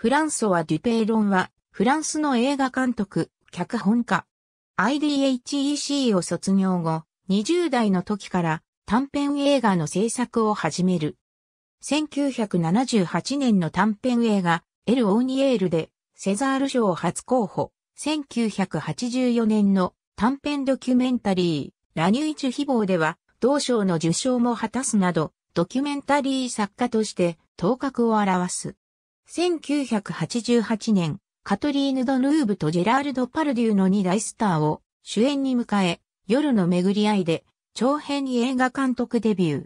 フランソワ・デュペイロンは、フランスの映画監督、脚本家。IDHEC を卒業後、20代の時から短編映画の制作を始める。1978年の短編映画、エル・オーニエールで、セザール賞初候補。1984年の短編ドキュメンタリー、ラニュイチュ・ヒボーでは、同賞の受賞も果たすなど、ドキュメンタリー作家として頭角を表す。1988年、カトリーヌ・ド・ヌーブとジェラールド・パルデューの2大スターを主演に迎え、夜の巡り合いで長編映画監督デビュー。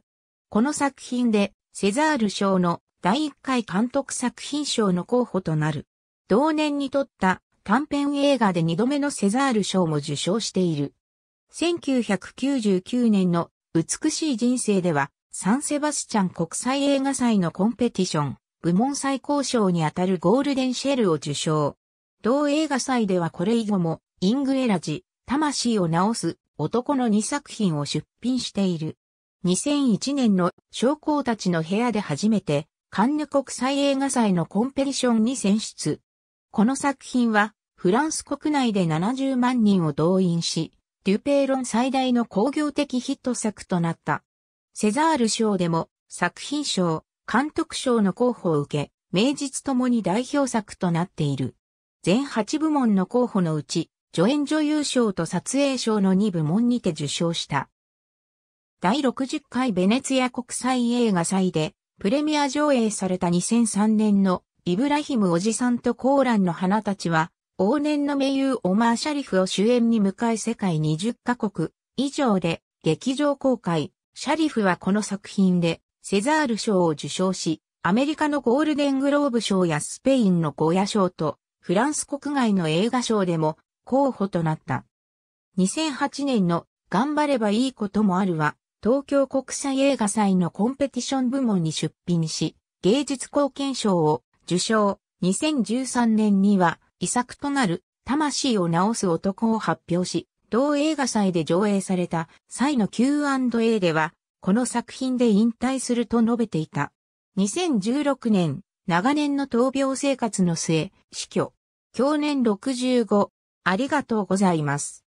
この作品でセザール賞の第1回監督作品賞の候補となる。同年に撮った短編映画で2度目のセザール賞も受賞している。1999年の美しい人生ではサンセバスチャン国際映画祭のコンペティション、部門最高賞にあたるゴールデンシェルを受賞。同映画祭ではこれ以後も、イングエラジ、魂を治す男の2作品を出品している。2001年の将校たちの部屋で初めて、カンヌ国際映画祭のコンペティションに選出。この作品は、フランス国内で70万人を動員し、デュペーロン最大の工業的ヒット作となった。セザール賞でも作品賞、監督賞の候補を受け、名実ともに代表作となっている。全8部門の候補のうち、助演女優賞と撮影賞の2部門にて受賞した。第60回ベネツィア国際映画祭で、プレミア上映された2003年のイブラヒムおじさんとコーランの花たちは、往年の名優オマー・シャリフを主演に迎え世界20カ国以上で劇場公開。シャリフはこの作品でセザール賞を受賞し、アメリカのゴールデングローブ賞やスペインのゴーヤ賞と、フランス国外の映画賞でも候補となった。2008年の頑張ればいいこともあるは、東京国際映画祭のコンペティション部門に出品し、芸術貢献賞を受賞。2013年には、遺作となる、魂を治す男を発表し、同映画祭で上映された際の Q&A では、この作品で引退すると述べていた。2016年、長年の闘病生活の末、死去。去年65、ありがとうございます。